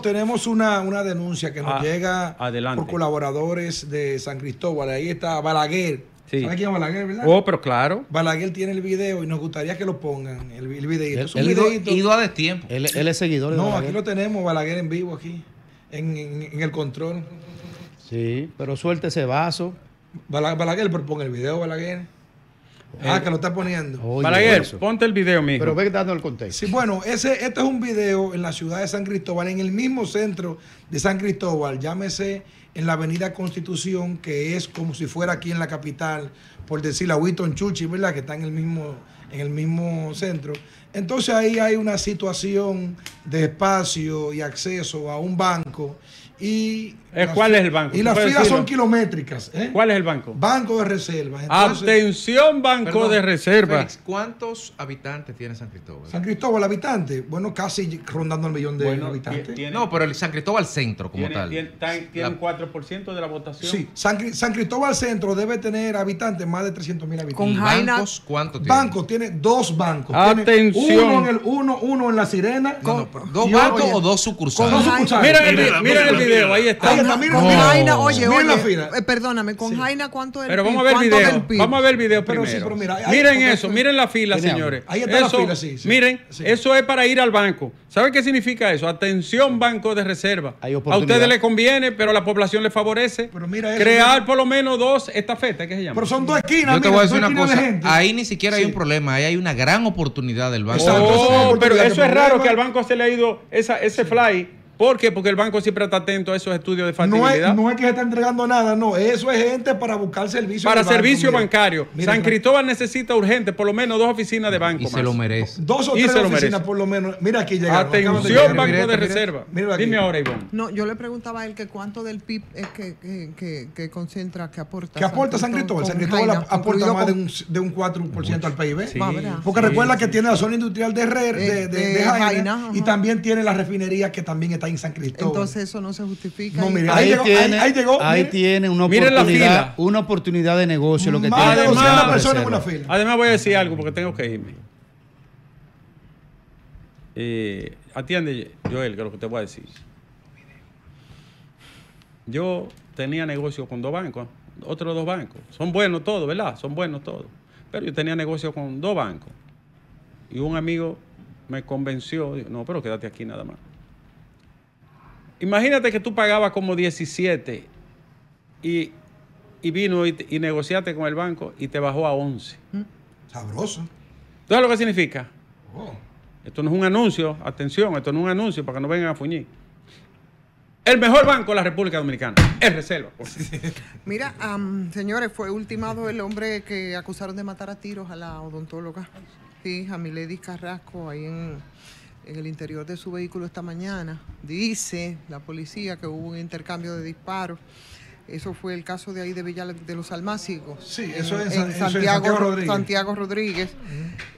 tenemos, una, denuncia que nos ah, llega por colaboradores de San Cristóbal. Ahí está Balaguer. Sí. quién es Balaguer, verdad? Oh, pero claro. Balaguer tiene el video y nos gustaría que lo pongan, el, el videito. Él, es Ido, a destiempo. Él, es seguidor de No, aquí lo tenemos, Balaguer en vivo aquí, en, el control. Sí, pero suelte ese vaso. Balaguer, pero ponga el video, Balaguer. Ah, eh, que lo está poniendo. Para ponte el video, mijo. Pero ve dando el contexto. Sí, bueno, ese, este es un video en la ciudad de San Cristóbal, en el mismo centro de San Cristóbal, llámese en la avenida Constitución, que es como si fuera aquí en la capital, por decir la Witton Chuchi, ¿verdad? Que está en el mismo, en el mismo centro. Entonces ahí hay una situación de espacio y acceso a un banco. Y eh, ¿Cuál es el banco? Y las filas son kilométricas. ¿eh? ¿Cuál es el banco? Banco de Reservas. Abstención Atención, Banco de Reservas. ¿Cuántos habitantes tiene San Cristóbal? San Cristóbal, habitante. Bueno, casi rondando el millón de habitantes. no, pero el San Cristóbal Centro, como tal. Tiene, un 4% de la votación. Sí, San, Cristóbal Centro debe tener habitantes, más de 300 mil habitantes. ¿Con bancos cuántos tiene? Bancos, tiene dos bancos. Atención. Uno en el 1, uno en la sirena. No, ¿Dos bancos o dos sucursales? Mira, mira, el, mira el video, ahí está. Ahí mira, con mira. Jaina, oye, oye. La fila. Eh, perdóname, con sí. Jaina, ¿cuánto es el Pero vamos a ver el video. Vamos a ver el video pero primero. Sí, pero mira, miren eso, miren la fila, señores. Ahí está eso, la fila, sí. Miren, eso es para ir al banco. ¿Sabe qué significa eso? Atención, banco de reserva. a ustedes les conviene, pero a la población les favorece. Crear por lo menos dos estafetas, ¿qué se llama? Pero son dos esquinas. voy a decir una Ahí ni siquiera hay un problema. Ahí hay una gran oportunidad del banco. Oh, pero eso es raro que al banco se le ha ido esa, ese fly ¿Por qué? Porque el banco siempre está atento a esos estudios de factibilidad. No es, que se está entregando nada, no. Eso es gente para buscar servicio. Para servicio bancarios. bancario. San Cristóbal necesita urgente por lo menos dos oficinas de banco. Y se lo merece. Dos o tres oficinas por lo menos. Mira aquí llegaron. Atención, Banco de Reserva. Dime ahora, Iván. No, yo le preguntaba a él que cuánto del PIB es que, concentra, que aporta. Que aporta San Cristóbal. San Cristóbal, aporta más de, un, 4% al PIB. Porque recuerda que tiene la zona industrial de, Herrer, de, eh, y también tiene la refinería que también está en Entonces eso no se justifica. ahí, llegó, ahí, tiene una oportunidad, una oportunidad de negocio. Lo que además, Además voy a decir algo porque tengo que irme. Eh, atiende, Joel, que es lo que te voy a decir. Yo tenía negocio con dos bancos, otros dos bancos. Son buenos todos, ¿verdad? Son buenos todos. Pero yo tenía negocio con dos bancos. Y un amigo me convenció, no, pero quédate aquí nada más. Imagínate que tú pagabas como 17 y, vino y, negociaste con el banco y te bajó a 11. Mm. Sabroso. ¿Tú sabes lo que significa? Oh. Esto no es un anuncio, atención, esto no es un anuncio para que no vengan a fuñir. El mejor banco de la República Dominicana el Reserva. Mira, señores, fue ultimado el hombre que acusaron de matar a tiros a la odontóloga. Sí, a Milady Carrasco, ahí en en el interior de su vehículo esta mañana. Dice la policía que hubo un intercambio de disparos. Eso fue el caso de ahí de de los Almácigos. Sí, eso es Santiago, Rodríguez.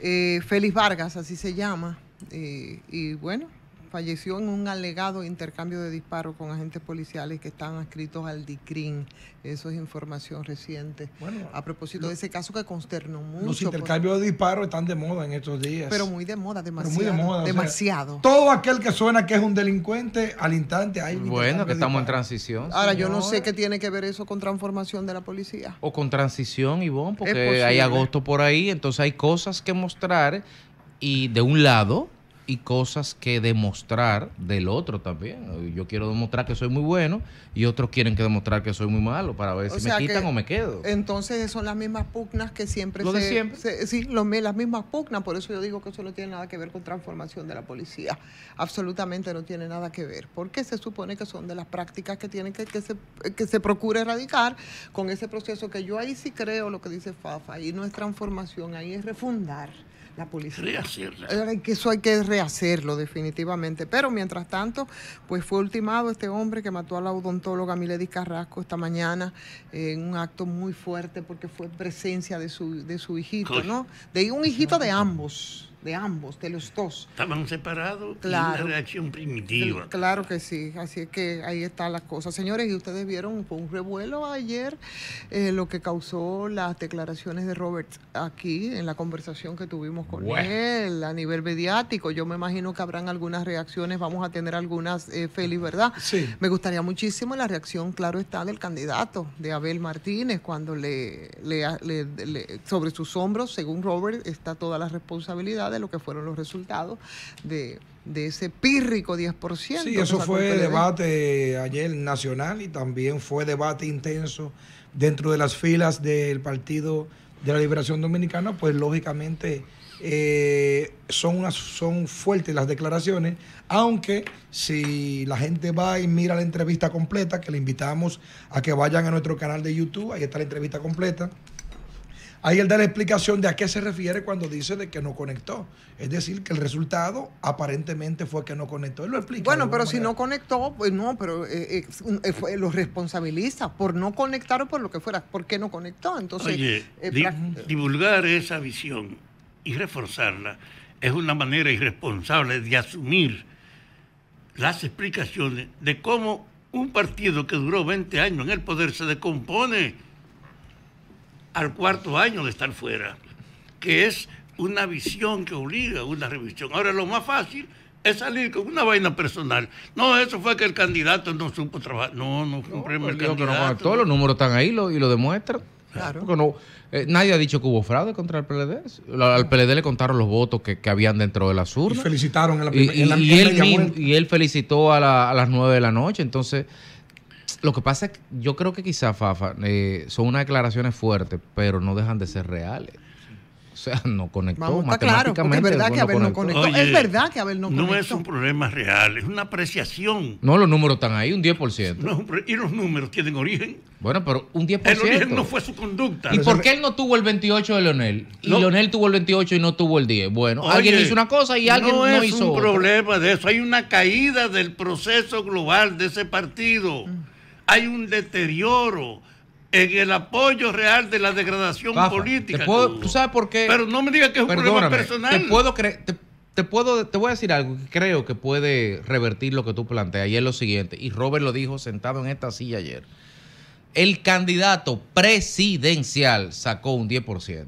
Eh, Félix Vargas, así se llama. Eh, y bueno, falleció en un alegado intercambio de disparos con agentes policiales que están adscritos al DICRIN. Eso es información reciente. Bueno, a propósito de ese caso que consternó mucho. Los intercambios de disparos están de moda en estos días. Pero muy de moda, demasiado. demasiado. todo aquel que suena que es un delincuente, al instante hay. Bueno, que estamos en transición. Ahora, yo no sé qué tiene que ver eso con transformación de la policía. O con transición, Ivonne, porque hay agosto por ahí, entonces hay cosas que mostrar y de un lado y cosas que demostrar del otro también. Yo quiero demostrar que soy muy bueno y otros quieren que demostrar que soy muy malo para ver si me quitan o me quedo. Entonces son las mismas pugnas que siempre ¿Lo se, de siempre? sí, las mismas pugnas, por eso yo digo que eso no tiene nada que ver con transformación de la policía. Absolutamente no tiene nada que ver, porque se supone que son de las prácticas que tienen que que se, que se procura erradicar con ese proceso que yo ahí sí creo lo que dice Fafa, Ahí no es transformación, ahí es refundar la policía. Rehacerla. Que eso hay que rehacerlo definitivamente. Pero mientras tanto, pues fue ultimado este hombre que mató a la odontóloga Milady Carrasco esta mañana en eh, un acto muy fuerte porque fue presencia de su, de su hijito, ¿no? De un hijito de ambos de ambos, de los dos. Estaban separados claro. una reacción primitiva. Claro que sí, así es que ahí está las cosas, Señores, y ustedes vieron, fue un revuelo ayer eh, lo que causó las declaraciones de Robert aquí en la conversación que tuvimos con él a nivel mediático. Yo me imagino que habrán algunas reacciones, vamos a tener algunas, eh, ¿verdad? Sí. Me gustaría muchísimo la reacción, claro está, del candidato, de Abel Martínez, cuando le, le, sobre sus hombros, según Robert, está toda la responsabilidad de lo que fueron los resultados de, de ese pírrico 10%. Sí, eso fue debate ayer nacional y también fue debate intenso dentro de las filas del Partido de la Liberación Dominicana, pues lógicamente eh, son, unas, son fuertes las declaraciones, aunque si la gente va y mira la entrevista completa, que le invitamos a que vayan a nuestro canal de YouTube, ahí está la entrevista completa. Ahí él da la explicación de a qué se refiere cuando dice de que no conectó. Es decir, que el resultado aparentemente fue que no conectó. Él lo explica. Bueno, pero si no conectó, pues no, pero eh, eh, eh, lo responsabiliza por no conectar o por lo que fuera. ¿Por qué no conectó? Entonces, divulgar esa visión y reforzarla es una manera irresponsable de asumir las explicaciones de cómo un partido que duró 20 años en el poder se descompone al cuarto año de estar fuera, que es una visión que obliga a una revisión. Ahora, lo más fácil es salir con una vaina personal. No, eso fue que el candidato no supo trabajar. No, no fue no, pues, todos los números están ahí y lo demuestran. Claro. Porque no, eh, nadie ha dicho que hubo fraude contra el PLD. al PLD le contaron los votos que, habían dentro de las urnas. Y felicitaron la, y, y, él, felicitó a, a las nueve de la noche. Entonces, lo que pasa es que yo creo que quizá, Fafa, eh, son unas declaraciones fuertes, pero no dejan de ser reales. O sea, no conectó Vamos, matemáticamente. Claro, es verdad que Abel no conectó. es verdad que no conectó. No es un problema real, es una apreciación. No, los números están ahí, un 10%. y los números tienen origen. Bueno, pero un 10%. El origen no fue su conducta. ¿Y por qué él no tuvo el 28 de Leonel? Y Leonel tuvo el 28 y no tuvo el 10. Bueno, alguien hizo una cosa y alguien no, hizo otra. No es un problema de eso. Hay una caída del proceso global de ese partido. Mm hay un deterioro en el apoyo real de la degradación política. ¿Tú sabes por qué? Pero no me digas que es un problema personal. Te puedo te puedo, te voy a decir algo que creo que puede revertir lo que tú planteas y es lo siguiente, y Robert lo dijo sentado en esta silla ayer. El candidato presidencial sacó un 10%.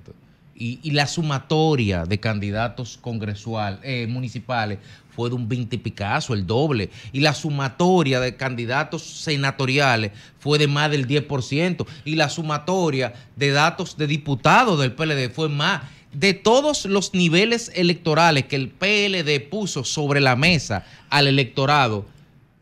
Y, la sumatoria de candidatos congresual, eh, municipales fue de un 20 picazo, el doble. Y la sumatoria de candidatos senatoriales fue de más del 10%. Y la sumatoria de datos de diputados del PLD fue más. De todos los niveles electorales que el PLD puso sobre la mesa al electorado,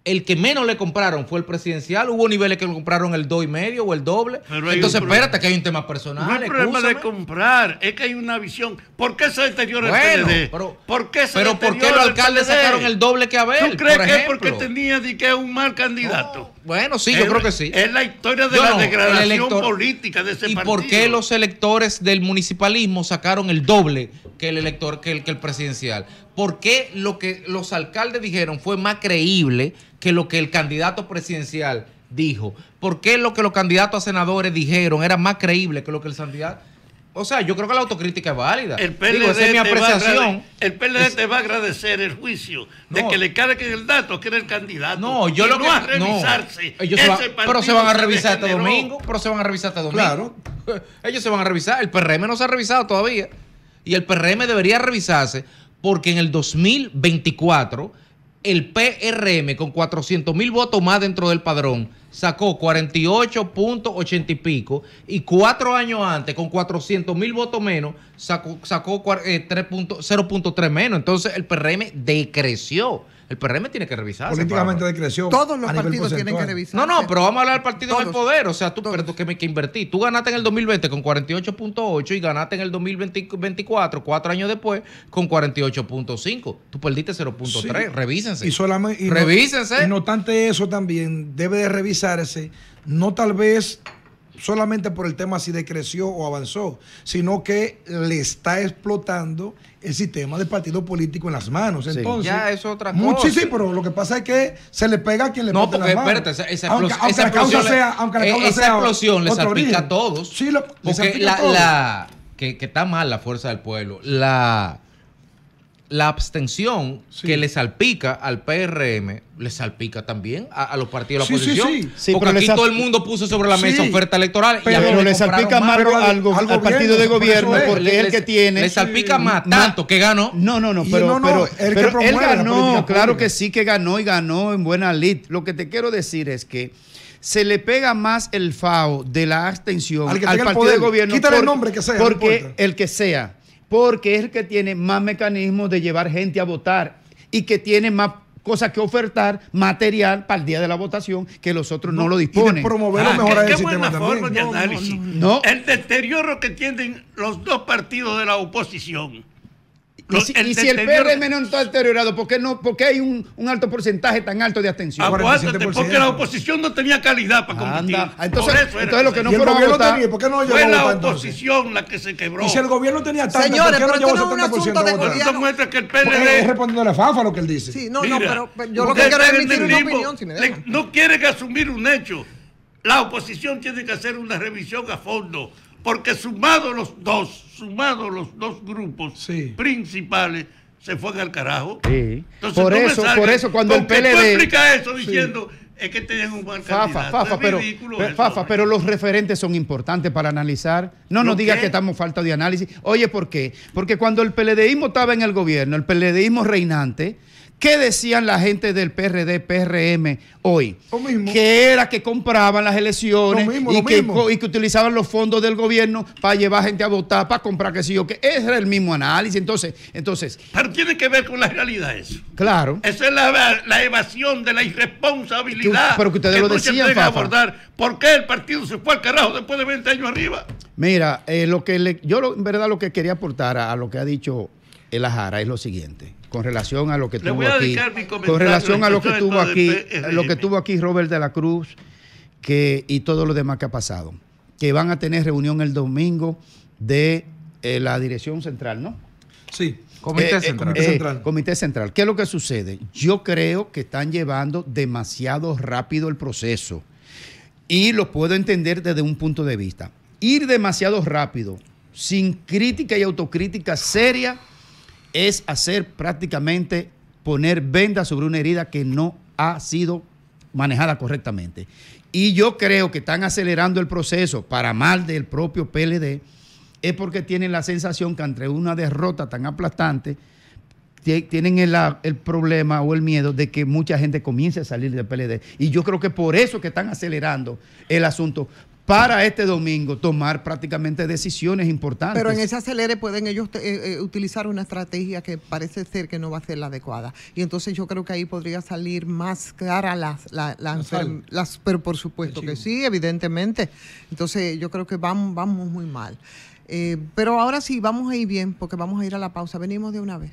el que menos le compraron fue el presidencial. Hubo niveles que le compraron el 2,5 medio o el doble. Entonces, espérate que hay un tema personal. No hay problema de comprar, es que hay una visión. ¿Por qué se deteriora el PLD? Pero, ¿Por qué pero ¿por qué los alcaldes sacaron el doble que Abel? ¿Tú crees que es porque tenía que un mal candidato? bueno, sí, yo creo que sí. Es la historia de la degradación política de ese ¿Y por qué los electores del municipalismo sacaron el doble que el elector, que el presidencial? por qué lo que los alcaldes dijeron fue más creíble que lo que el candidato presidencial dijo. ¿Por qué lo que los candidatos a senadores dijeron era más creíble que lo que el candidato... O sea, yo creo que la autocrítica es válida. El PLD, Digo, mi apreciación. Te el va a agradecer el juicio de que le carguen el dato que era el candidato. No, yo lo no a revisarse. No. pero se van a revisar este domingo. Pero se van a revisar este domingo. Claro. Ellos se van a revisar. El PRM no se ha revisado todavía. Y el PRM debería revisarse porque en el 2024 el PRM con 400 mil votos más dentro del padrón sacó 48.80 y pico y cuatro años antes con 400 mil votos menos sacó, sacó 0.3 eh, menos. Entonces el PRM decreció. El PRM tiene que revisarse. Políticamente decreció. Todos los partidos tienen que revisar. No, no, pero vamos a hablar del partido del en poder. O sea, tú, pero tú que, me, que invertí. Tú ganaste en el 2020 con 48.8 y ganaste en el 2024, cuatro años después, con 48.5. Tú perdiste 0.3. Revísense. Y solamente, Revísense. y no obstante eso también debe de revisarse, no tal vez solamente por el tema si decreció o avanzó, sino que le está explotando el sistema del partido político en las manos. Sí. Entonces, ya es otra cosa. Muchísimo, pero lo que pasa es que se le pega a quien le no, porque, las manos. Espérate, esa, esa, aunque, la causa sea, aunque eh, esa explosión les aplica a todos. Sí, lo, porque la, la que, que está mal la fuerza del pueblo, la la abstención que le salpica al PRM, le salpica también a, los partidos de la oposición. Porque aquí todo el mundo puso sobre la mesa oferta electoral. Pero, le salpica más al, partido de gobierno porque el que tiene. Le salpica más tanto que ganó. No, no, no, pero, pero, él ganó. Claro que sí que ganó y ganó en buena lid. Lo que te quiero decir es que se le pega más el FAO de la abstención al, partido de gobierno. Quítale el nombre que sea. Porque el que sea porque es el que tiene más mecanismos de llevar gente a votar y que tiene más cosas que ofertar, material para el día de la votación, que los otros no, lo disponen. Y promover la ah, mejorar el sistema de análisis. el deterioro que tienen los dos partidos de la oposición y si, el, PRM no está deteriorado, ¿por qué, no, hay un, alto porcentaje tan alto de abstención? porque la oposición no tenía calidad para competir. Entonces, lo que no fue fue la oposición la que se quebró. Y si el gobierno tenía tanto, Señores, ¿por qué no llevó 70% de votos? que el Es respondiendo a Fafa lo que él dice. Sí, no, no, pero yo lo que quiero es emitir una opinión, No quiere que asumir un hecho. La oposición tiene que hacer una revisión a fondo porque sumados los dos, sumados los dos grupos principales, se fue al carajo. Sí. por eso, por eso cuando el PLD... explica eso diciendo es que tenían un mal Fafa, pero, Fafa pero los referentes son importantes para analizar. No nos diga que estamos falta de análisis. Oye, ¿por qué? Porque cuando el PLDismo estaba en el gobierno, el PLDismo reinante ¿Qué decían la gente del PRD, PRM hoy? Lo mismo. Que era que compraban las elecciones y, que, utilizaban los fondos del gobierno para llevar gente a votar, para comprar qué sé yo, que era el mismo análisis. Entonces, entonces. Pero tiene que ver con la realidad eso. Claro. Esa es la, evasión de la irresponsabilidad. pero que ustedes lo decían, Fafa. ¿Por qué el partido se fue al carajo después de 20 años arriba? Mira, eh, lo que yo en verdad lo que quería aportar a, lo que ha dicho El Ajara es lo siguiente con relación a lo que tuvo aquí, con relación a lo que tuvo aquí, este lo que tuvo aquí Robert de la Cruz que, y todo lo demás que ha pasado. Que van a tener reunión el domingo de eh, la dirección central, ¿no? Sí, comité eh, eh, central. comité Central. ¿Qué es lo que sucede? Yo creo que están llevando demasiado rápido el proceso. Y lo puedo entender desde un punto de vista. Ir demasiado rápido, sin crítica y autocrítica seria, es hacer prácticamente poner venda sobre una herida que no ha sido manejada correctamente. Y yo creo que están acelerando el proceso para mal del propio PLD, es porque tienen la sensación que ante una derrota tan aplastante, tienen el, el, problema o el miedo de que mucha gente comience a salir del PLD. Y yo creo que por eso que están acelerando el asunto, para este domingo tomar prácticamente decisiones importantes. Pero en ese acelere pueden ellos eh, eh, utilizar una estrategia que parece ser que no va a ser la adecuada. Y entonces yo creo que ahí podría salir más clara las... la pero por supuesto que sí, evidentemente. Entonces yo creo que vamos, vamos muy mal. Eh, pero ahora sí, vamos a ir bien porque vamos a ir a la pausa. Venimos de una vez.